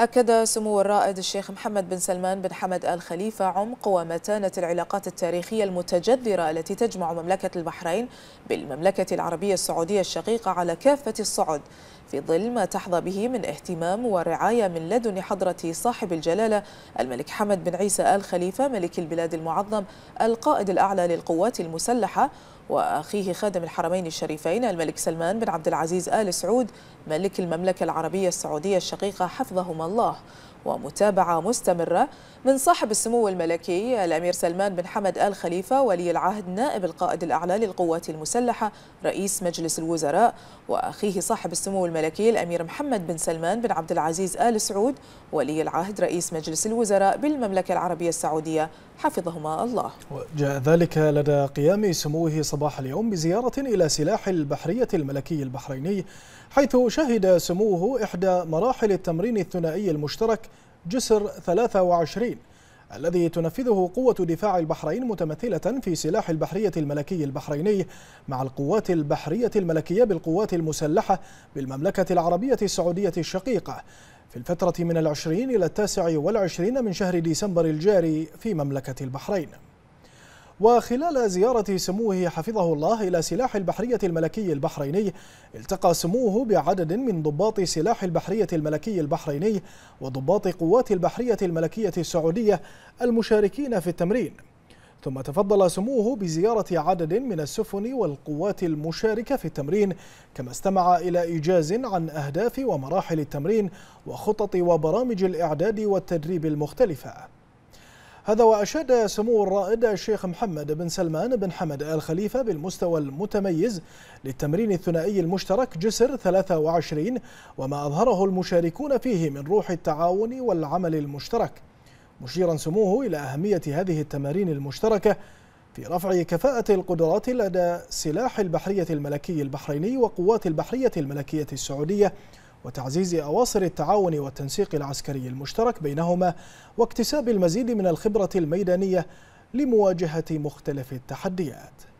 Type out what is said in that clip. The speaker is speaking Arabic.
أكد سمو الرائد الشيخ محمد بن سلمان بن حمد آل خليفة عمق ومتانة العلاقات التاريخية المتجذرة التي تجمع مملكة البحرين بالمملكة العربية السعودية الشقيقة على كافة الصعد في ظل ما تحظى به من اهتمام ورعاية من لدن حضرة صاحب الجلالة الملك حمد بن عيسى آل خليفة ملك البلاد المعظم القائد الأعلى للقوات المسلحة وأخيه خادم الحرمين الشريفين الملك سلمان بن عبد العزيز آل سعود ملك المملكة العربية السعودية الشقيقة حفظهما الله ومتابعة مستمرة من صاحب السمو الملكي الأمير سلمان بن حمد آل خليفة ولي العهد نائب القائد الأعلى للقوات المسلحة رئيس مجلس الوزراء وأخيه صاحب السمو الملكي الأمير محمد بن سلمان بن عبد العزيز آل سعود ولي العهد رئيس مجلس الوزراء بالمملكة العربية السعودية حفظهما الله وجاء ذلك لدى قيام سموه صباح اليوم بزيارة إلى سلاح البحرية الملكي البحريني حيث شهد سموه إحدى مراحل التمرين الثنائي المشترك جسر 23 الذي تنفذه قوة دفاع البحرين متمثلة في سلاح البحرية الملكي البحريني مع القوات البحرية الملكية بالقوات المسلحة بالمملكة العربية السعودية الشقيقة في الفترة من العشرين إلى التاسع والعشرين من شهر ديسمبر الجاري في مملكة البحرين وخلال زيارة سموه حفظه الله إلى سلاح البحرية الملكي البحريني التقى سموه بعدد من ضباط سلاح البحرية الملكي البحريني وضباط قوات البحرية الملكية السعودية المشاركين في التمرين ثم تفضل سموه بزيارة عدد من السفن والقوات المشاركة في التمرين كما استمع إلى إيجاز عن أهداف ومراحل التمرين وخطط وبرامج الإعداد والتدريب المختلفة هذا وأشاد سمو الرائد الشيخ محمد بن سلمان بن حمد آل خليفة بالمستوى المتميز للتمرين الثنائي المشترك جسر 23 وما أظهره المشاركون فيه من روح التعاون والعمل المشترك مشيرا سموه إلى أهمية هذه التمارين المشتركة في رفع كفاءة القدرات لدى سلاح البحرية الملكي البحريني وقوات البحرية الملكية السعودية وتعزيز أواصر التعاون والتنسيق العسكري المشترك بينهما واكتساب المزيد من الخبرة الميدانية لمواجهة مختلف التحديات